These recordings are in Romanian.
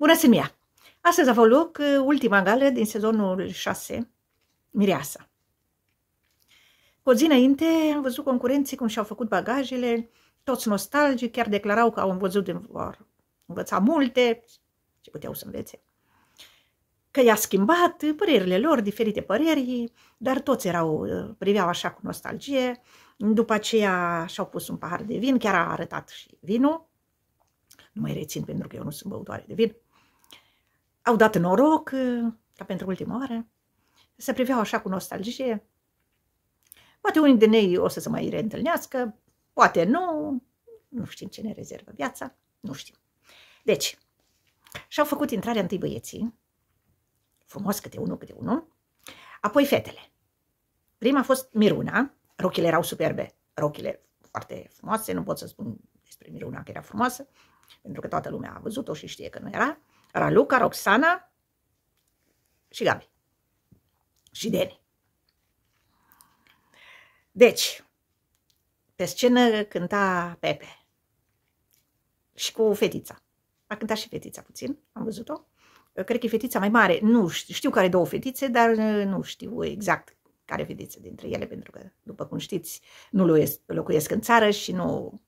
Bună, sunt Astăzi a avut loc uh, ultima gală din sezonul 6, Mireasa. Cu o zi înainte am văzut concurenții cum și-au făcut bagajele, toți nostalgici, chiar declarau că au învățat de vor învăța multe, ce puteau să învețe. Că i-a schimbat uh, părerile lor, diferite păreri, dar toți erau, uh, priveau așa cu nostalgie. După aceea și-au pus un pahar de vin, chiar a arătat și vinul. Nu mai rețin pentru că eu nu sunt băutoare de vin au dat noroc, uh, ca pentru ultima oară, se priveau așa cu nostalgie. Poate unii din ei o să se mai reîntâlnească, poate nu, nu știm ce ne rezervă viața, nu știm. Deci, și-au făcut intrarea întâi băieții, frumos câte unul, câte unul, apoi fetele. Prima a fost Miruna, rochile erau superbe, rochile foarte frumoase, nu pot să spun despre Miruna că era frumoasă, pentru că toată lumea a văzut-o și știe că nu era. Raluca, Roxana și Gabi. Și Deni. Deci, pe scenă cânta Pepe și cu fetița. A cântat și fetița puțin, am văzut-o. Cred că e fetița mai mare, nu știu, știu care două fetițe, dar uh, nu știu exact care fetiță dintre ele, pentru că, după cum știți, nu locuiesc în țară și nu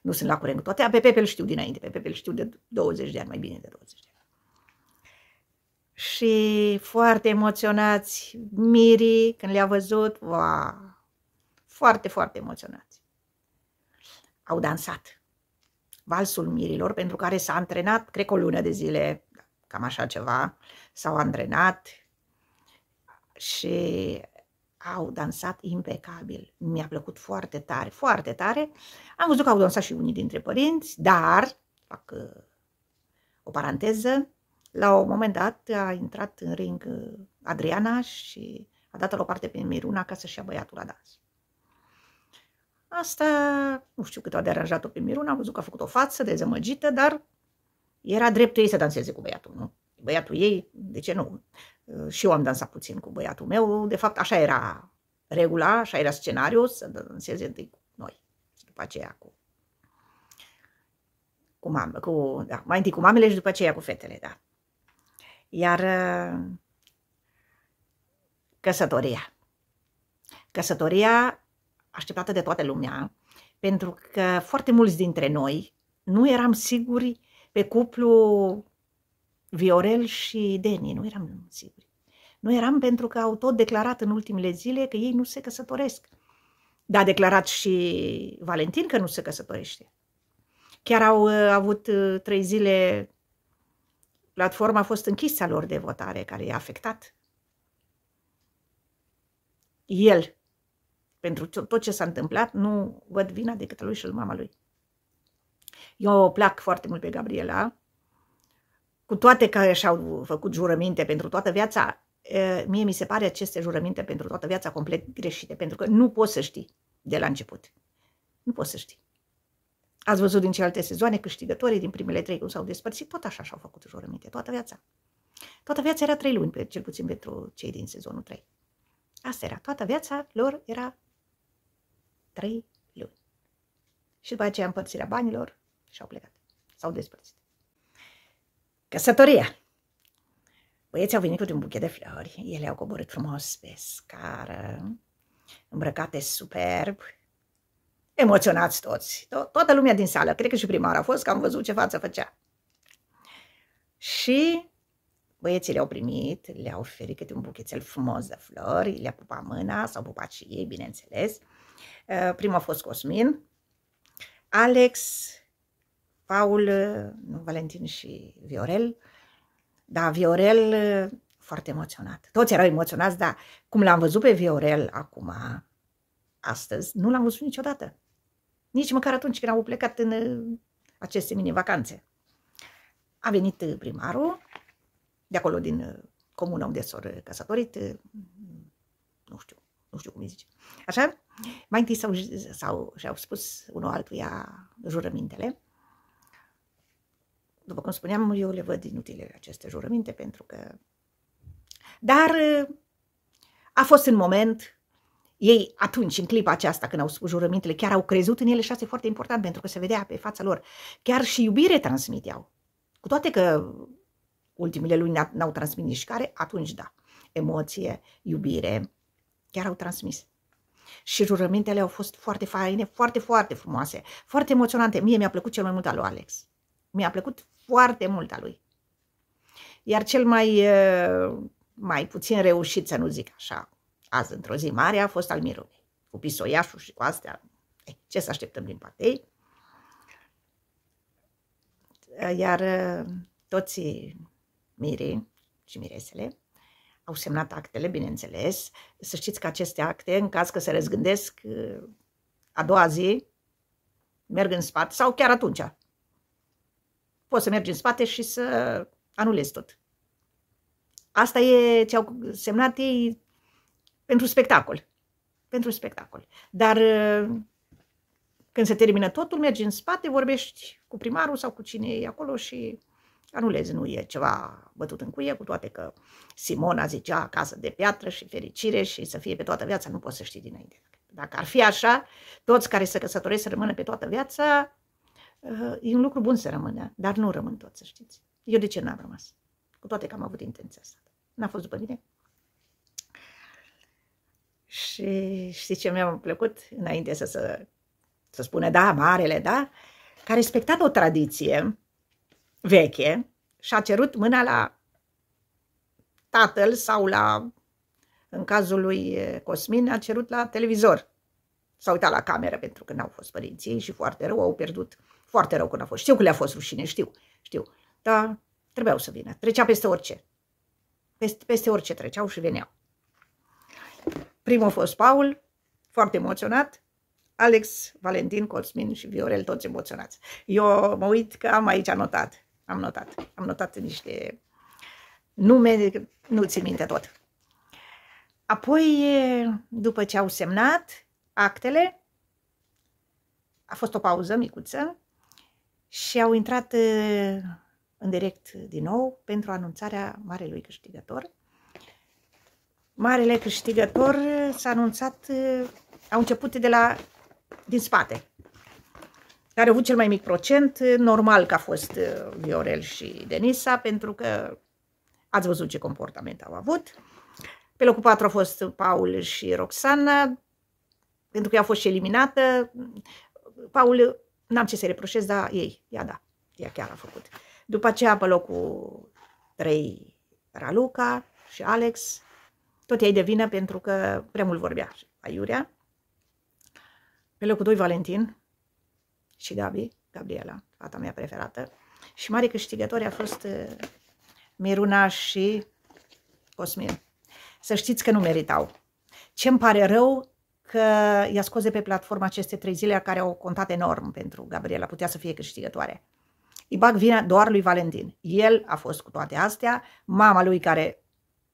nu sunt la curent cu toate, pe Pepe îl știu dinainte, pe Pepe îl știu de 20 de ani, mai bine de 20 de ani. Și foarte emoționați, Miri, când le-a văzut, wow, foarte, foarte emoționați. Au dansat valsul mirilor, pentru care s-a antrenat, cred că o lună de zile, da, cam așa ceva, s-au antrenat și au dansat impecabil. Mi-a plăcut foarte tare, foarte tare. Am văzut că au dansat și unii dintre părinți, dar, fac uh, o paranteză, la un moment dat a intrat în ring uh, Adriana și a dat la o parte pe Miruna ca să-și ia băiatul la dans. Asta, nu știu cât a deranjat-o pe Miruna, am văzut că a făcut o față dezamăgită, dar era dreptul ei să danseze cu băiatul, nu? Băiatul ei, de ce nu? Uh, și eu am dansat puțin cu băiatul meu. De fapt, așa era regula, așa era scenariul, să danseze întâi cu noi și după aceea cu, cu, mam, cu da, mai întâi cu mamele și după aceea cu fetele, da. Iar uh, căsătoria. Căsătoria așteptată de toată lumea, pentru că foarte mulți dintre noi nu eram siguri pe cuplu Viorel și Deni, nu eram siguri. Nu eram pentru că au tot declarat în ultimele zile că ei nu se căsătoresc. Dar a declarat și Valentin că nu se căsătorește. Chiar au uh, avut uh, trei zile, platforma a fost închisă lor de votare, care i-a afectat. El, pentru tot ce s-a întâmplat, nu văd vina decât a lui și al mama lui. Eu o plac foarte mult pe Gabriela, cu toate că și-au făcut jurăminte pentru toată viața, mie mi se pare aceste jurăminte pentru toată viața complet greșite, pentru că nu poți să știi de la început. Nu poți să știi. Ați văzut din celelalte sezoane câștigătorii din primele trei cum s-au despărțit, tot așa și-au făcut jurăminte, toată viața. Toată viața era trei luni, cel puțin pentru cei din sezonul 3. Asta era, toată viața lor era trei luni. Și după aceea împărțirea banilor și-au plecat, s-au despărțit. Căsătoria. Băieții au venit cu un buchet de flori, ele au coborât frumos pe scară, îmbrăcate superb, emoționați toți. To- toată lumea din sală, cred că și prima a fost, că am văzut ce față făcea. Și băieții le-au primit, le-au oferit câte un buchetel frumos de flori, le-a pupat mâna, s-au pupat și ei, bineînțeles. Uh, primul a fost Cosmin, Alex Paul, uh, nu Valentin și Viorel. Da, Viorel uh, foarte emoționat. Toți erau emoționați, dar cum l-am văzut pe Viorel acum, astăzi, nu l-am văzut niciodată. Nici măcar atunci când au plecat în uh, aceste mini-vacanțe. A venit primarul, de acolo din comuna unde s-au căsătorit, nu știu, nu știu cum îi zice. Așa? Mai întâi s-au, s-au, și-au spus unul altuia jurămintele după cum spuneam, eu le văd inutile aceste jurăminte pentru că... Dar uh, a fost în moment, ei atunci, în clipa aceasta, când au spus jurămintele, chiar au crezut în ele și asta e foarte important pentru că se vedea pe fața lor. Chiar și iubire transmiteau. Cu toate că ultimile luni n-au transmis nici care, atunci da. Emoție, iubire, chiar au transmis. Și jurămintele au fost foarte faine, foarte, foarte frumoase, foarte emoționante. Mie mi-a plăcut cel mai mult al lui Alex. Mi-a plăcut foarte mult a lui. Iar cel mai, mai puțin reușit, să nu zic așa, azi într-o zi mare, a fost al Mironei, cu pisoiașul și cu astea. ce să așteptăm din partea ei? Iar toți mirii și miresele au semnat actele, bineînțeles. Să știți că aceste acte, în caz că se răzgândesc a doua zi, merg în spate sau chiar atunci, poți să mergi în spate și să anulezi tot. Asta e ce au semnat ei pentru spectacol. Pentru spectacol. Dar uh, când se termină totul, mergi în spate, vorbești cu primarul sau cu cine e acolo și anulezi. Nu e ceva bătut în cuie, cu toate că Simona zicea casă de piatră și fericire și să fie pe toată viața, nu poți să știi dinainte. Dacă ar fi așa, toți care se căsătoresc să rămână pe toată viața, Eh, e un lucru bun să rămână, dar nu rămân tot, să știți. Eu de ce n-am rămas? Cu toate că am avut intenția asta. N-a fost după mine. Și știți ce mi-a plăcut înainte să, să, să spune, da, marele, da, că a respectat o tradiție veche și a cerut mâna la tatăl sau la, în cazul lui eh, Cosmin, a cerut la televizor. S-a uitat la cameră pentru că n-au fost părinții și foarte rău, au pierdut foarte rău când a fost. Știu că le-a fost rușine, știu, știu. Dar trebuiau să vină. Trecea peste orice. Peste, peste orice treceau și veneau. Primul a fost Paul, foarte emoționat. Alex, Valentin, Cosmin și Viorel, toți emoționați. Eu mă uit că am aici notat. Am notat. Am notat niște nume, nu țin minte tot. Apoi, după ce au semnat actele, a fost o pauză micuță și au intrat uh, în direct din nou pentru anunțarea marelui câștigător. Marele câștigător s-a anunțat, uh, au început de la, din spate, care a avut cel mai mic procent, uh, normal că a fost Viorel și Denisa, pentru că ați văzut ce comportament au avut. Pe locul 4 a fost Paul și Roxana, pentru că ea a fost și eliminată. Paul N-am ce să-i reproșez, dar ei, ea da, ea chiar a făcut. După aceea pe locul 3, Raluca și Alex, tot ei devină pentru că prea mult vorbea aiurea. Pe locul 2, Valentin și Gabi, Gabriela, fata mea preferată. Și mari câștigători a fost uh, Miruna și Cosmin. Să știți că nu meritau. Ce-mi pare rău, că i-a scos de pe platformă aceste trei zile care au contat enorm pentru Gabriela, putea să fie câștigătoare. Îi bag vina doar lui Valentin. El a fost cu toate astea, mama lui care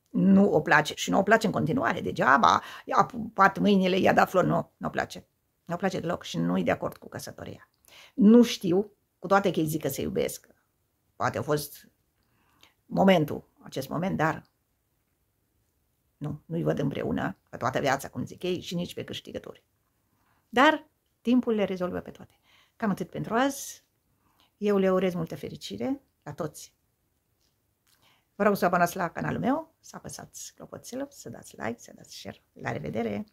nu o place și nu o place în continuare, degeaba, i-a pupat mâinile, i-a dat flori, nu, nu o place. Nu o place deloc și nu e de acord cu căsătoria. Nu știu, cu toate că îi zic că se iubesc, poate a fost momentul, acest moment, dar nu, nu-i văd împreună pe toată viața, cum zic ei, și nici pe câștigători. Dar timpul le rezolvă pe toate. Cam atât pentru azi. Eu le urez multă fericire la toți. Vă rog să abonați la canalul meu, să apăsați clopoțelul, să dați like, să dați share. La revedere!